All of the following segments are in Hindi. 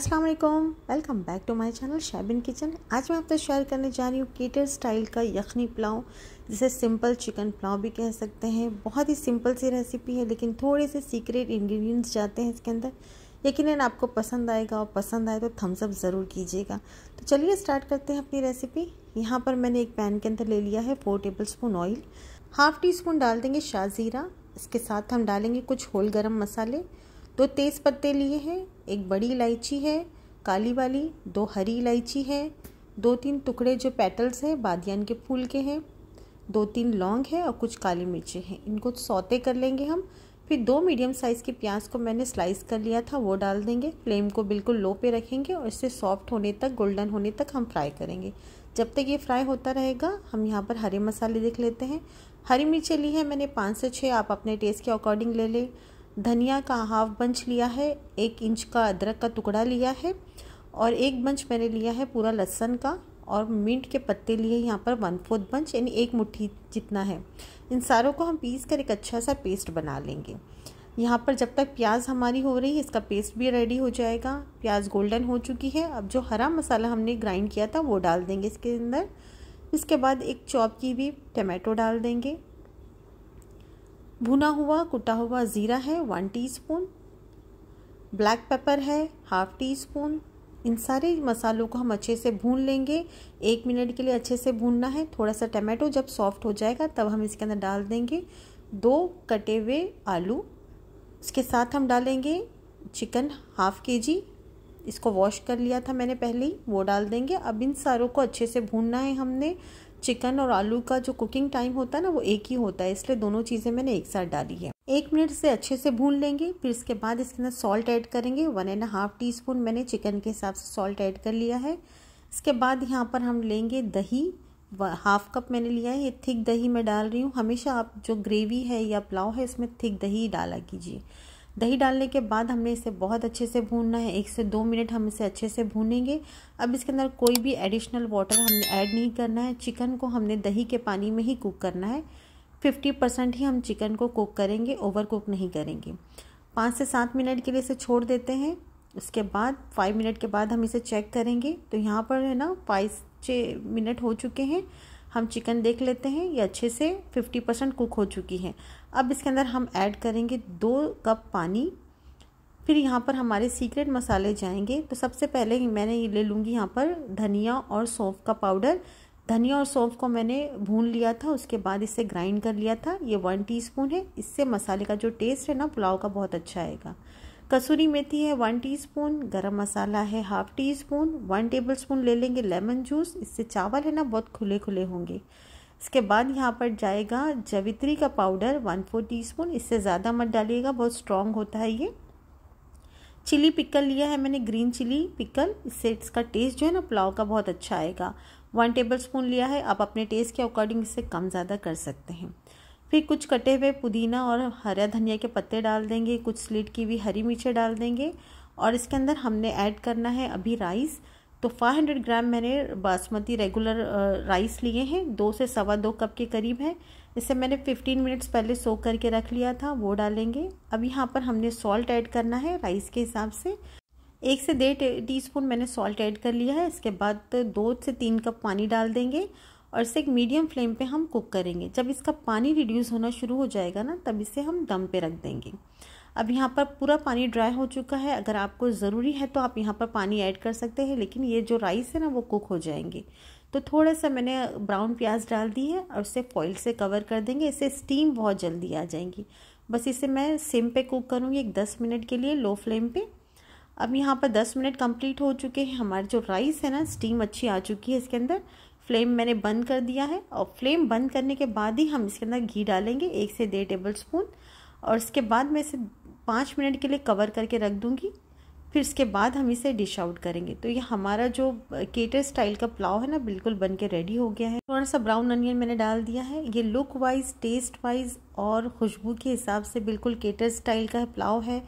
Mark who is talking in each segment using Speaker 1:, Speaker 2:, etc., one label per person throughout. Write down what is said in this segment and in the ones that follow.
Speaker 1: अस्सलाम वालेकुम welcome back to my channel Shaibin kitchen आज मैं आपसे शेयर करने जा रही हूँ केटर स्टाइल का यखनी पुलाव जिसे सिंपल चिकन पुलाव भी कह सकते हैं बहुत ही सिंपल सी रेसिपी है लेकिन थोड़े से सीक्रेट इंग्रेडिएंट्स जाते हैं इसके अंदर यकीन आपको पसंद आएगा और पसंद आए तो थम्स अप ज़रूर कीजिएगा तो चलिए स्टार्ट करते हैं अपनी रेसिपी यहाँ पर मैंने एक पैन के अंदर ले लिया है four tablespoon oil half teaspoon डाल देंगे शाजीरा इसके साथ हम डालेंगे कुछ होल गर्म मसाले दो तेज़ पत्ते लिए हैं एक बड़ी इलायची है काली वाली दो हरी इलायची है दो तीन टुकड़े जो पेटल्स हैं बादियान के फूल के हैं दो तीन लौंग है और कुछ काली मिर्चें हैं इनको सौते कर लेंगे हम फिर दो मीडियम साइज़ के प्याज को मैंने स्लाइस कर लिया था वो डाल देंगे फ्लेम को बिल्कुल लो पे रखेंगे और इसे सॉफ्ट होने तक गोल्डन होने तक हम फ्राई करेंगे जब तक ये फ्राई होता रहेगा हम यहाँ पर हरे मसाले देख लेते हैं हरी मिर्चें ली है मैंने पाँच से छः आप अपने टेस्ट के अकॉर्डिंग ले लें धनिया का हाफ बंच लिया है एक इंच का अदरक का टुकड़ा लिया है और एक बंच मैंने लिया है पूरा लहसन का और मिंट के पत्ते लिए यहाँ पर वन फोर्थ बंच यानी एक मुट्ठी जितना है इन सारों को हम पीस कर एक अच्छा सा पेस्ट बना लेंगे यहाँ पर जब तक प्याज हमारी हो रही है इसका पेस्ट भी रेडी हो जाएगा प्याज गोल्डन हो चुकी है अब जो हरा मसाला हमने ग्राइंड किया था वो डाल देंगे इसके अंदर इसके बाद एक चॉप की भी टमाटो डाल देंगे भुना हुआ कुटा हुआ ज़ीरा है वन टीस्पून ब्लैक पेपर है हाफ टी स्पून इन सारे मसालों को हम अच्छे से भून लेंगे एक मिनट के लिए अच्छे से भूनना है थोड़ा सा टमाटो जब सॉफ्ट हो जाएगा तब हम इसके अंदर डाल देंगे दो कटे हुए आलू इसके साथ हम डालेंगे चिकन हाफ के जी इसको वॉश कर लिया था मैंने पहले ही वो डाल देंगे अब इन सारों को अच्छे से भूनना है हमने चिकन और आलू का जो कुकिंग टाइम होता है ना वो एक ही होता है इसलिए दोनों चीज़ें मैंने एक साथ डाली है एक मिनट से अच्छे से भून लेंगे फिर इसके बाद इसके अंदर सॉल्ट ऐड करेंगे one and half teaspoon मैंने चिकन के हिसाब से सॉल्ट ऐड कर लिया है इसके बाद यहाँ पर हम लेंगे दही हाफ कप मैंने लिया है ये थिक दही मैं डाल रही हूँ हमेशा आप जो ग्रेवी है या पुलाव है इसमें थिक दही डाला कीजिए दही डालने के बाद हमने इसे बहुत अच्छे से भूनना है एक से दो मिनट हम इसे अच्छे से भूनेंगे अब इसके अंदर कोई भी एडिशनल वाटर हमने ऐड नहीं करना है चिकन को हमने दही के पानी में ही कुक करना है फिफ्टी परसेंट ही हम चिकन को कुक करेंगे ओवर कुक नहीं करेंगे पाँच से सात मिनट के लिए इसे छोड़ देते हैं उसके बाद फाइव मिनट के बाद हम इसे चेक करेंगे तो यहाँ पर है ना फाइव छः मिनट हो चुके हैं हम चिकन देख लेते हैं ये अच्छे से 50 परसेंट कुक हो चुकी है अब इसके अंदर हम ऐड करेंगे दो कप पानी फिर यहाँ पर हमारे सीक्रेट मसाले जाएंगे तो सबसे पहले मैंने ये ले लूँगी यहाँ पर धनिया और सौंफ का पाउडर धनिया और सौंफ को मैंने भून लिया था उसके बाद इसे ग्राइंड कर लिया था ये वन टी है इससे मसाले का जो टेस्ट है ना पुलाव का बहुत अच्छा आएगा कसूरी मेथी है वन टीस्पून गरम मसाला है half teaspoon one tablespoon ले लेंगे लेमन जूस इससे चावल है ना बहुत खुले खुले होंगे इसके बाद यहाँ पर जाएगा जवित्री का powder one four teaspoon इससे ज़्यादा मत डालिएगा बहुत स्ट्रॉन्ग होता है ये चिली पिकल लिया है मैंने ग्रीन चिली पिकल इससे इसका टेस्ट जो है ना पुलाव का बहुत अच्छा आएगा वन टेबल स्पून लिया है आप अपने टेस्ट के अकॉर्डिंग इससे कम ज़्यादा कर सकते हैं फिर कुछ कटे हुए पुदीना और हरा धनिया के पत्ते डाल देंगे कुछ स्लीट की भी हरी मिर्चें डाल देंगे और इसके अंदर हमने ऐड करना है अभी राइस तो 500 ग्राम मैंने बासमती रेगुलर राइस लिए हैं दो से सवा दो कप के करीब है इसे मैंने 15 मिनट्स पहले सो करके रख लिया था वो डालेंगे अब यहाँ पर हमने सॉल्ट ऐड करना है राइस के हिसाब से एक से डेढ़ टी मैंने सॉल्ट ऐड कर लिया है इसके बाद दो से तीन कप पानी डाल देंगे और इसे एक मीडियम फ्लेम पे हम कुक करेंगे जब इसका पानी रिड्यूस होना शुरू हो जाएगा ना तब इसे हम दम पे रख देंगे अब यहाँ पर पूरा पानी ड्राई हो चुका है अगर आपको ज़रूरी है तो आप यहाँ पर पानी ऐड कर सकते हैं लेकिन ये जो राइस है ना वो कुक हो जाएंगे तो थोड़ा सा मैंने ब्राउन प्याज डाल दी है और उसे फॉइल से कवर कर देंगे इसे स्टीम बहुत जल्दी आ जाएंगी बस इसे मैं सिम पे कुक करूँगी एक दस मिनट के लिए लो फ्लेम पे अब यहाँ पर दस मिनट कंप्लीट हो चुके हैं हमारे जो राइस है ना स्टीम अच्छी आ चुकी है इसके अंदर फ्लेम मैंने बंद कर दिया है और फ्लेम बंद करने के बाद ही हम इसके अंदर घी डालेंगे एक से डेढ़ टेबल स्पून और इसके बाद मैं इसे पाँच मिनट के लिए कवर करके रख दूँगी फिर इसके बाद हम इसे डिश आउट करेंगे तो ये हमारा जो केटर स्टाइल का पुलाव है ना बिल्कुल बन के रेडी हो गया है थोड़ा सा ब्राउन अनियन मैंने डाल दिया है ये लुक वाइज टेस्ट वाइज और खुशबू के हिसाब से बिल्कुल केटर स्टाइल का पुलाव है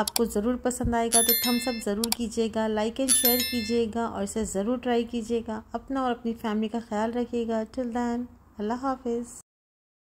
Speaker 1: आपको ज़रूर पसंद आएगा तो थम्स अप ज़रूर कीजिएगा लाइक एंड शेयर कीजिएगा और इसे ज़रूर ट्राई कीजिएगा अपना और अपनी फैमिली का ख्याल रखिएगा टिल दैन अल्लाह हाफिज़